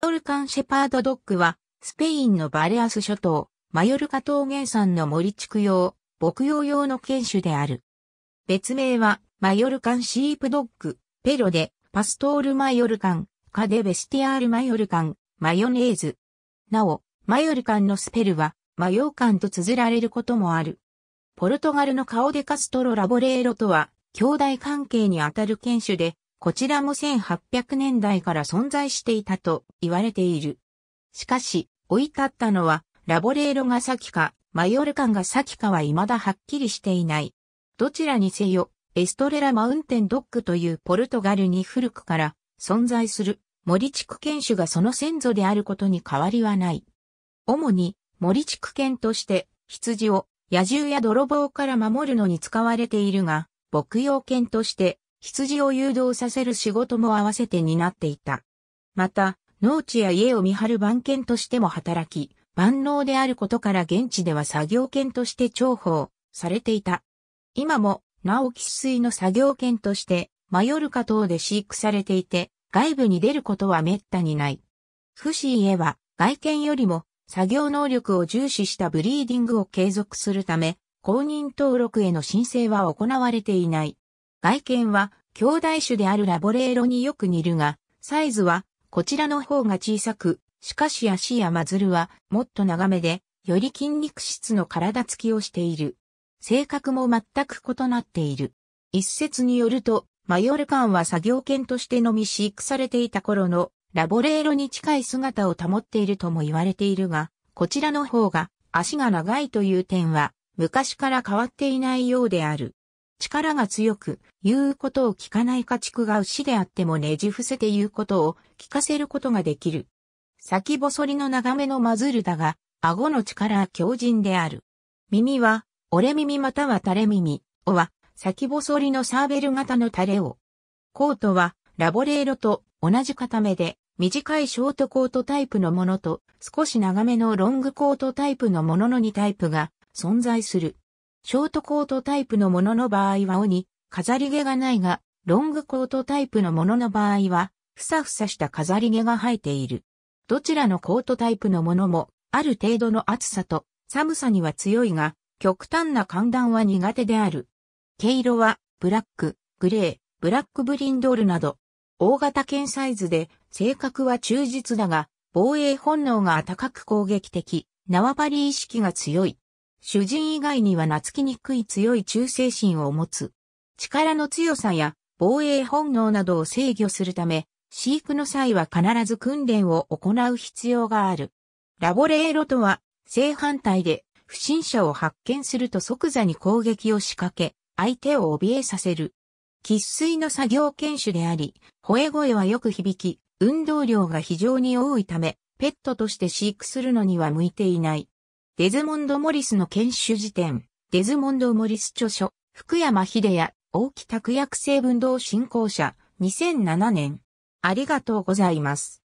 ドルカンシェパードドッグは、スペインのバレアス諸島、マヨルカ島原産の森地区用、牧羊用の犬種である。別名は、マヨルカンシープドッグ、ペロで、パストールマヨルカン、カデベスティアールマヨルカン、マヨネーズ。なお、マヨルカンのスペルは、マヨーカンと綴られることもある。ポルトガルの顔でカストロラボレーロとは、兄弟関係にあたる犬種で、こちらも1800年代から存在していたと言われている。しかし、追い立ったのは、ラボレーロが先か、マヨルカンが先かは未だはっきりしていない。どちらにせよ、エストレラ・マウンテン・ドッグというポルトガルに古くから存在する森地区犬種がその先祖であることに変わりはない。主に森地区犬として羊を野獣や泥棒から守るのに使われているが、牧羊犬として羊を誘導させる仕事も合わせて担っていた。また、農地や家を見張る番犬としても働き、万能であることから現地では作業犬として重宝されていた。今も、なお喫水の作業犬として、マヨルカ等で飼育されていて、外部に出ることは滅多にない。フシーへは、外見よりも、作業能力を重視したブリーディングを継続するため、公認登録への申請は行われていない。外見は兄弟種であるラボレーロによく似るが、サイズはこちらの方が小さく、しかし足やマズルはもっと長めで、より筋肉質の体つきをしている。性格も全く異なっている。一説によると、マヨルカンは作業犬としてのみ飼育されていた頃のラボレーロに近い姿を保っているとも言われているが、こちらの方が足が長いという点は昔から変わっていないようである。力が強く、言うことを聞かない家畜が牛であってもねじ伏せて言うことを聞かせることができる。先細りの長めのマズルだが、顎の力は強靭である。耳は、折れ耳または垂れ耳、おは、先細りのサーベル型の垂れを。コートは、ラボレーロと同じ固めで、短いショートコートタイプのものと、少し長めのロングコートタイプのものの2タイプが存在する。ショートコートタイプのものの場合は鬼、に飾り毛がないが、ロングコートタイプのものの場合は、ふさふさした飾り毛が生えている。どちらのコートタイプのものも、ある程度の暑さと寒さには強いが、極端な寒暖は苦手である。毛色は、ブラック、グレー、ブラックブリンドールなど、大型犬サイズで、性格は忠実だが、防衛本能が高く攻撃的、縄張り意識が強い。主人以外には懐きにくい強い忠誠心を持つ。力の強さや防衛本能などを制御するため、飼育の際は必ず訓練を行う必要がある。ラボレーロとは、正反対で、不審者を発見すると即座に攻撃を仕掛け、相手を怯えさせる。喫水の作業犬種であり、吠え声はよく響き、運動量が非常に多いため、ペットとして飼育するのには向いていない。デズモンド・モリスの研修辞典、デズモンド・モリス著書、福山秀也、大木拓薬成分道振興者、2007年。ありがとうございます。